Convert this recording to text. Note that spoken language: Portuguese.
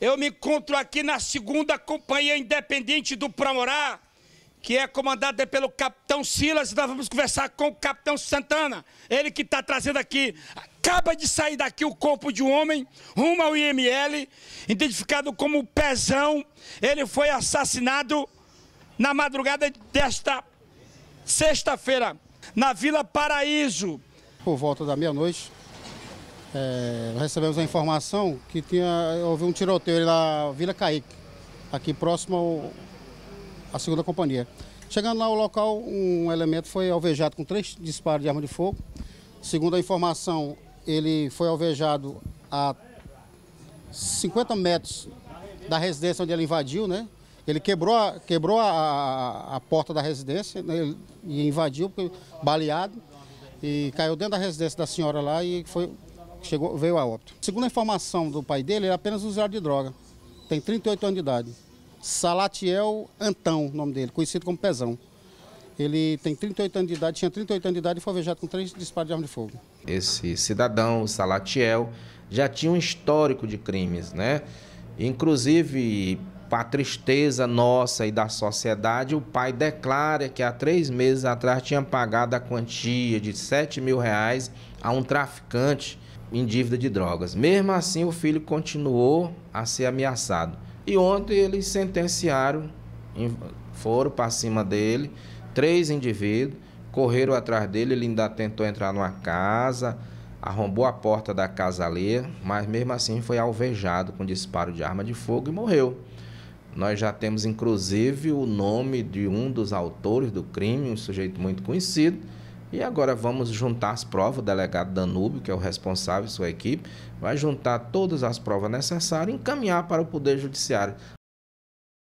Eu me encontro aqui na segunda Companhia Independente do Pramorá, que é comandada pelo Capitão Silas. Nós vamos conversar com o Capitão Santana, ele que está trazendo aqui. Acaba de sair daqui o corpo de um homem, rumo ao IML, identificado como Pezão. Ele foi assassinado na madrugada desta sexta-feira, na Vila Paraíso. Por volta da meia-noite, é, recebemos a informação que tinha, houve um tiroteio na Vila Caíque, aqui próximo à segunda companhia. Chegando lá ao local, um elemento foi alvejado com três disparos de arma de fogo. Segundo a informação, ele foi alvejado a 50 metros da residência onde ele invadiu, né? Ele quebrou, a, quebrou a, a porta da residência né? e invadiu, baleado, e caiu dentro da residência da senhora lá e foi, chegou, veio a óbito. Segundo a informação do pai dele, ele é apenas usuário de droga. Tem 38 anos de idade. Salatiel Antão, o nome dele, conhecido como Pezão. Ele tem 38 anos de idade, tinha 38 anos de idade e foi vejado com três disparos de arma de fogo. Esse cidadão, Salatiel, já tinha um histórico de crimes, né? Inclusive, para tristeza nossa e da sociedade, o pai declara que há três meses atrás tinha pagado a quantia de 7 mil reais a um traficante em dívida de drogas. Mesmo assim, o filho continuou a ser ameaçado. E ontem eles sentenciaram, foram para cima dele, três indivíduos, correram atrás dele, ele ainda tentou entrar numa casa, arrombou a porta da casa alheia, mas mesmo assim foi alvejado com disparo de arma de fogo e morreu. Nós já temos inclusive o nome de um dos autores do crime, um sujeito muito conhecido. E agora vamos juntar as provas. O delegado Danúbio, que é o responsável, sua equipe, vai juntar todas as provas necessárias e encaminhar para o Poder Judiciário.